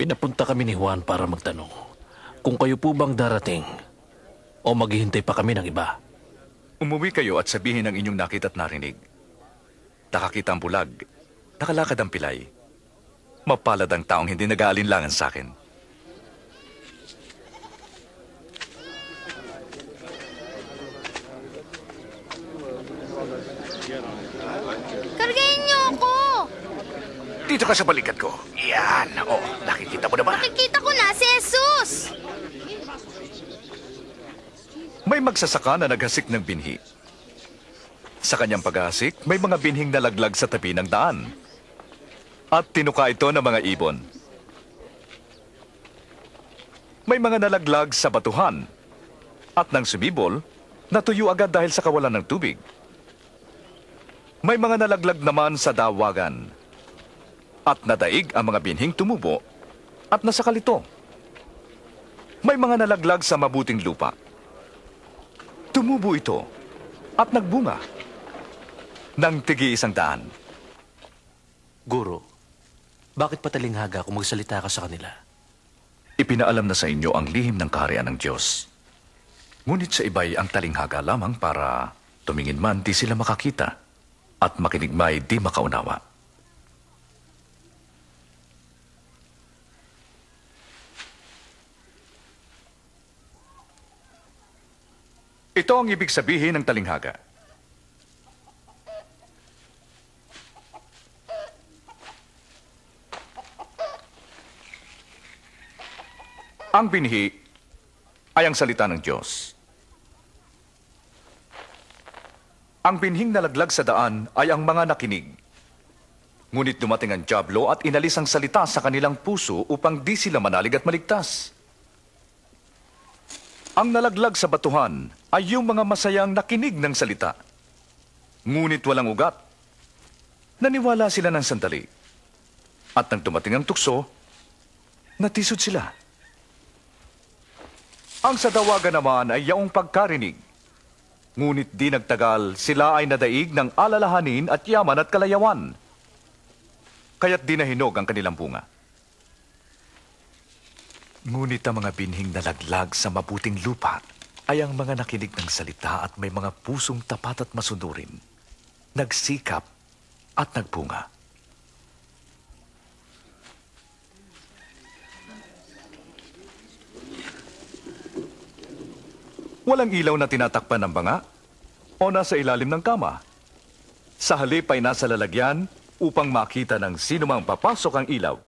Pinapunta kami ni Juan para magtanong kung kayo po bang darating o maghihintay pa kami ng iba. Umuwi kayo at sabihin ang inyong nakita at narinig. Nakakita ang bulag, nakalakad ang pilay, mapalad ang taong hindi nag-aalinlangan sa akin. Dito ka sa balikat ko. Yan. Oh, nakikita mo na ba? Nakikita ko na si Jesus! May magsasaka na naghasik ng binhi. Sa kanyang paghasik, may mga binhing nalaglag sa tabi ng daan. At tinuka ito ng mga ibon. May mga nalaglag sa batuhan. At nang sumibol, natuyo agad dahil sa kawalan ng tubig. May mga nalaglag naman sa dawagan at nadaig ang mga binhing tumubo at nasakal ito. May mga nalaglag sa mabuting lupa. Tumubo ito at nagbunga ng tigi isang daan. Guro, bakit patalinghaga kung magsalita ka sa kanila? Ipinaalam na sa inyo ang lihim ng kaharian ng Diyos. Ngunit sa iba'y ang talinghaga lamang para tumingin man di sila makakita at makinig may di makaunawa. Ito ang ibig sabihin ng talinghaga. Ang binhi ay ang salita ng Diyos. Ang binhing nalaglag sa daan ay ang mga nakinig. Ngunit dumating ang jablo at inalis ang salita sa kanilang puso upang di sila manalig at maligtas. Ang nalaglag sa batuhan ay yung mga masayang nakinig ng salita. Ngunit walang ugat. Naniwala sila ng sandali. At nang dumating ang tukso, natisod sila. Ang sadawaga naman ay yaong pagkarinig. Ngunit di nagtagal, sila ay nadaig ng alalahanin at yaman at kalayawan. Kaya't di nahinog ang kanilang bunga. Ngunit ang mga binhing nalaglag sa mabuting lupa ay ang mga nakinig ng salita at may mga pusong tapat at masunurin, nagsikap at nagbunga. Walang ilaw na tinatakpan ng banga o nasa ilalim ng kama. Sa halip ay nasa lalagyan upang makita ng sinumang papasok ang ilaw.